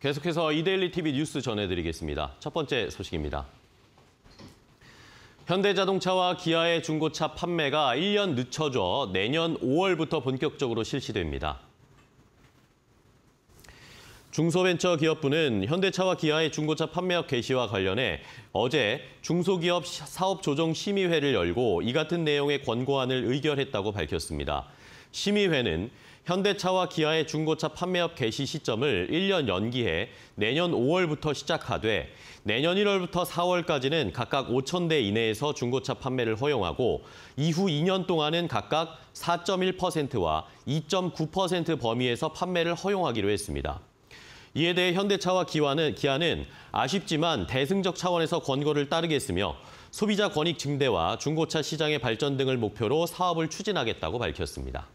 계속해서 이데일리 TV 뉴스 전해드리겠습니다. 첫 번째 소식입니다. 현대자동차와 기아의 중고차 판매가 1년 늦춰져 내년 5월부터 본격적으로 실시됩니다. 중소벤처기업부는 현대차와 기아의 중고차 판매업 개시와 관련해 어제 중소기업 사업조정심의회를 열고 이 같은 내용의 권고안을 의결했다고 밝혔습니다. 심의회는 현대차와 기아의 중고차 판매업 개시 시점을 1년 연기해 내년 5월부터 시작하되 내년 1월부터 4월까지는 각각 5천 대 이내에서 중고차 판매를 허용하고 이후 2년 동안은 각각 4.1%와 2.9% 범위에서 판매를 허용하기로 했습니다. 이에 대해 현대차와 기아는, 기아는 아쉽지만 대승적 차원에서 권고를 따르겠으며 소비자 권익 증대와 중고차 시장의 발전 등을 목표로 사업을 추진하겠다고 밝혔습니다.